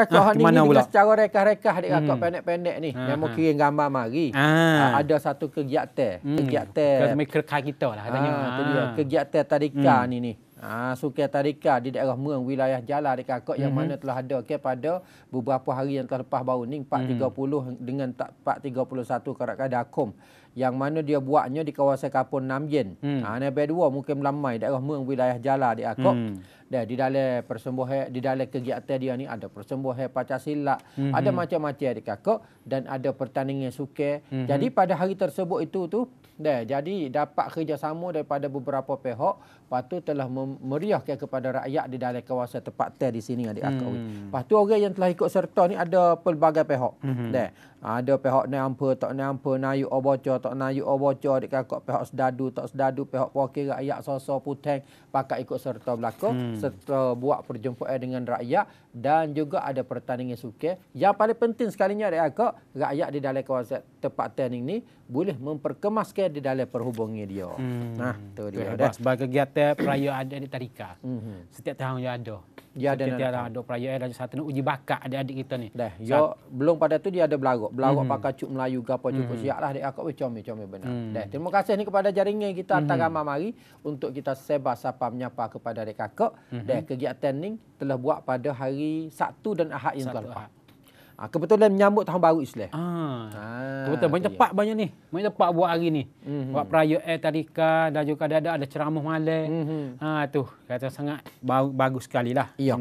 Kakak ah, ha, ni ni pula? secara rekah-rekah ah, dekat hmm. kakak pendek-pendek ni. Ha, Memang ha. kirim gambar mari. Ha. Ha, ada satu kegiatan. Hmm. Kegiatan. Kami kerka kita lah. Ha, ha. Dia, kegiatan tadika hmm. ni ni. Ha, suka tadika di daerah Muang wilayah Jala dekat kakak hmm. yang mana telah ada okay, pada beberapa hari yang telah lepas baru ni. 430 hmm. dengan 431 karakada Dakom Yang mana dia buatnya di kawasan Kapun Namjen. Hmm. Ha, Nabi dua mungkin melamai daerah Muang wilayah Jala di akak. Hmm dia di dalam persembuhan di dalam kegiatan dia ni ada persembuhan pancasila mm-hmm. ada macam-macam di kakak dan ada pertandingan sukan mm-hmm. jadi pada hari tersebut itu tu dia jadi dapat kerjasama daripada beberapa pihak lepas tu telah memeriahkan kepada rakyat di dalam kawasan tempat di sini adik mm-hmm. akak orang yang telah ikut serta ni ada pelbagai pihak dia mm-hmm. ada pihak ni ampa tak ni ampa nayu obocor tak nayu obocor adik kakak pihak sedadu tak sedadu pihak wakil rakyat sosok puteng pakat ikut serta belakang mm-hmm. Hmm. serta buat perjumpaan dengan rakyat dan juga ada pertandingan sukan. Yang paling penting sekali sekalinya dia agak rakyat di dalam kawasan tempat tanding ni boleh memperkemaskan di dalam perhubungan dia. Hmm. Nah, tu dia. Sebagai kegiatan perayaan adat di tarika. Hmm. Setiap tahun dia ada dia ada tiada ada perayaan dan satu uji bakat adik-adik kita ni. Dah, yo belum pada tu dia ada belarok. Belarok hmm. pakai cuk Melayu gapo cuk hmm. siaplah dia akak becomi comi benar. Hmm. Dah, terima kasih ni kepada jaringan kita hmm. antara mamari untuk kita sebar sapa menyapa kepada adik kakak. Hmm. Dah, kegiatan ni telah buat pada hari Sabtu dan Ahad yang telah lepas. Ah, kebetulan menyambut tahun baru Islam. Ah. ah betul-betul ah, banyak tepat banyak ni. Banyak tepat buat hari ni. Mm-hmm. Buat perayaan tarika, dan juga ada ada ceramah malam. Mm-hmm. Ha tu kata sangat bagus sekali lah. Ya.